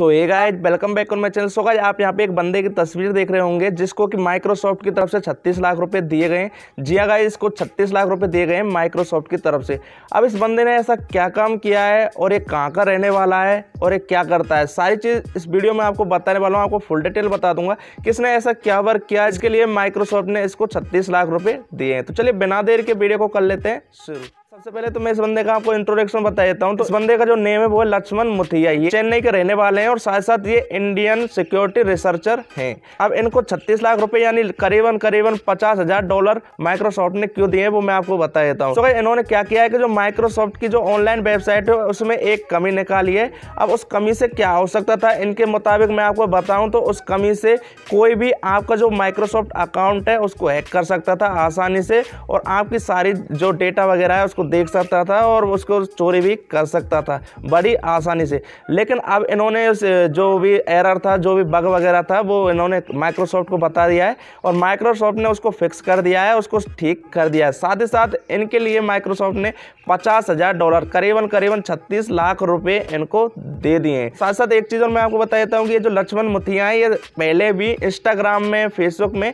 सो ये guys welcome back on my channel so guys आप यहाँ पे एक बंदे की तस्वीर देख रहे होंगे जिसको कि माइक्रोसॉफ्ट की तरफ से 36 लाख रुपए दिए गए जिया जी गाइज हाँ इसको 36 लाख रुपए दिए गए माइक्रोसॉफ्ट की तरफ से अब इस बंदे ने ऐसा क्या काम किया है और ये कहाँ का रहने वाला है और ये क्या करता है सारी चीज़ इस वीडियो में आपको बताने वाला हूँ आपको फुल डिटेल बता दूंगा किसने ऐसा क्या वर्क किया इसके लिए माइक्रोसॉफ्ट ने इसको छत्तीस लाख रुपये दिए हैं तो चलिए बिना देर के वीडियो को कर लेते हैं शुरू सबसे पहले तो मैं इस बंदे का आपको इंट्रोडक्शन बता देता हूँ तो इस बंदे का जो नेम है वो है लक्ष्मण मुथिया ये चेन्नई के रहने वाले हैं और साथ साथ ये इंडियन सिक्योरिटी रिसर्चर हैं अब इनको 36 लाख रुपए यानी करीबन करीबन पचास हजार डॉलर माइक्रोसॉफ्ट ने क्यों दिए वो मैं आपको बता देता हूँ तो इन्होंने क्या किया है कि जो माइक्रोसॉफ्ट की जो ऑनलाइन वेबसाइट है उसमें एक कमी निकाली है अब उस कमी से क्या हो सकता था इनके मुताबिक मैं आपको बताऊँ तो उस कमी से कोई भी आपका जो माइक्रोसॉफ्ट अकाउंट है उसको हैक कर सकता था आसानी से और आपकी सारी जो डेटा वगैरह है उसको देख सकता था और उसको चोरी भी कर सकता था बड़ी आसानी से लेकिन अब इन्होंने जो भी एरर था जो भी बग वगैरह था वो इन्होंने माइक्रोसॉफ्ट को बता दिया है और माइक्रोसॉफ्ट ने उसको फिक्स कर दिया है उसको ठीक कर दिया है साथ ही साथ इनके लिए माइक्रोसॉफ्ट ने पचास हज़ार डॉलर करीबन करीबन छत्तीस लाख रुपए इनको दे दिए हैं साथ साथ एक चीज़ और मैं आपको बता देता हूँ कि ये जो लक्ष्मण मुथिया है ये पहले भी इंस्टाग्राम में फेसबुक में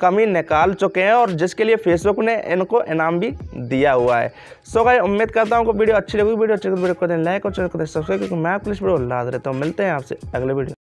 कमी निकाल चुके हैं और जिसके लिए फेसबुक ने इनको इनाम भी दिया हुआ है सो भाई उम्मीद करता हूँ आपको वीडियो अच्छी लगी वीडियो अच्छी लगी तो वीडियो को लाइक और चैनल को सब्सक्राइब क्योंकि मैं आपको इस वीडियो लाद रहता हूँ मिलते हैं आपसे अगले वीडियो